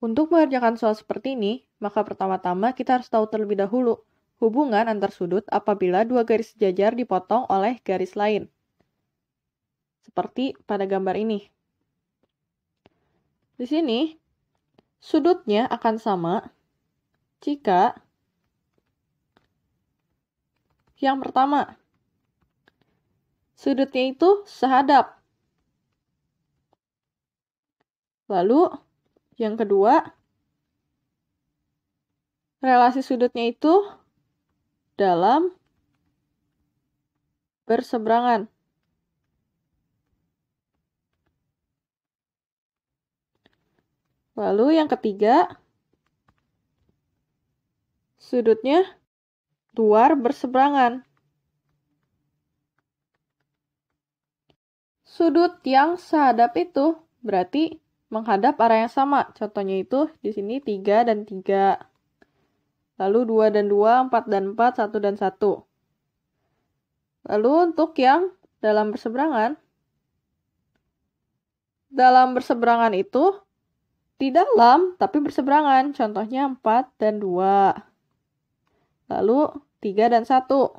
Untuk mengerjakan soal seperti ini, maka pertama-tama kita harus tahu terlebih dahulu hubungan antar sudut apabila dua garis sejajar dipotong oleh garis lain. Seperti pada gambar ini. Di sini, sudutnya akan sama jika yang pertama, sudutnya itu sehadap. Lalu, yang kedua, relasi sudutnya itu dalam berseberangan. Lalu yang ketiga, sudutnya luar berseberangan. Sudut yang sehadap itu berarti menghadap arah yang sama. Contohnya itu di sini 3 dan 3. Lalu 2 dan 2, 4 dan 4, 1 dan 1. Lalu untuk yang dalam berseberangan, dalam berseberangan itu di dalam tapi berseberangan. Contohnya 4 dan 2. Lalu 3 dan 1.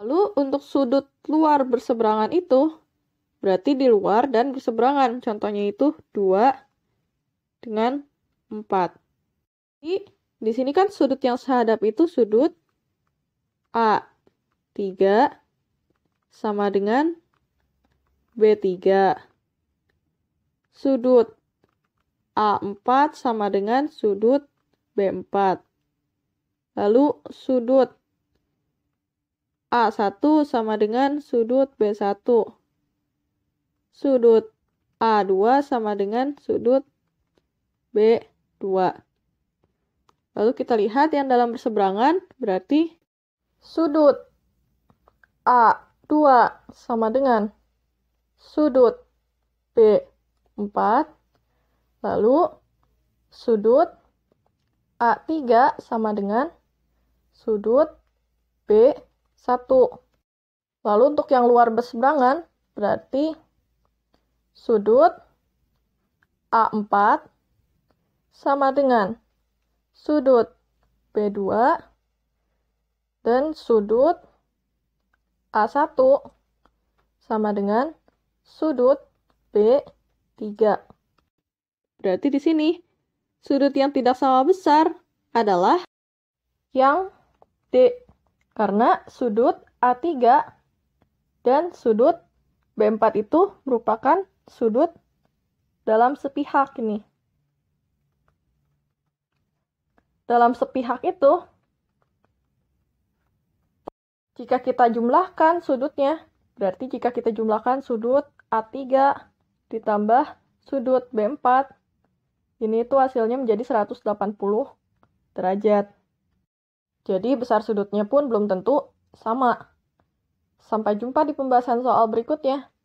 Lalu untuk sudut luar berseberangan itu Berarti di luar dan berseberangan. Contohnya itu 2 dengan 4. Jadi, di sini kan sudut yang sehadap itu sudut A. 3 sama dengan B3. Sudut A4 sama dengan sudut B4. Lalu sudut A1 sama dengan sudut B1 sudut A2 sama dengan sudut B2. Lalu kita lihat yang dalam berseberangan berarti sudut A2 sama dengan sudut B4. Lalu sudut A3 sama dengan sudut B1. Lalu untuk yang luar berseberangan berarti Sudut A4 sama dengan sudut B2 dan sudut A1 sama dengan sudut B3. Berarti di sini sudut yang tidak sama besar adalah yang D karena sudut A3 dan sudut B4 itu merupakan sudut dalam sepihak ini. Dalam sepihak itu, jika kita jumlahkan sudutnya, berarti jika kita jumlahkan sudut A3 ditambah sudut B4, ini itu hasilnya menjadi 180 derajat. Jadi besar sudutnya pun belum tentu sama. Sampai jumpa di pembahasan soal berikutnya.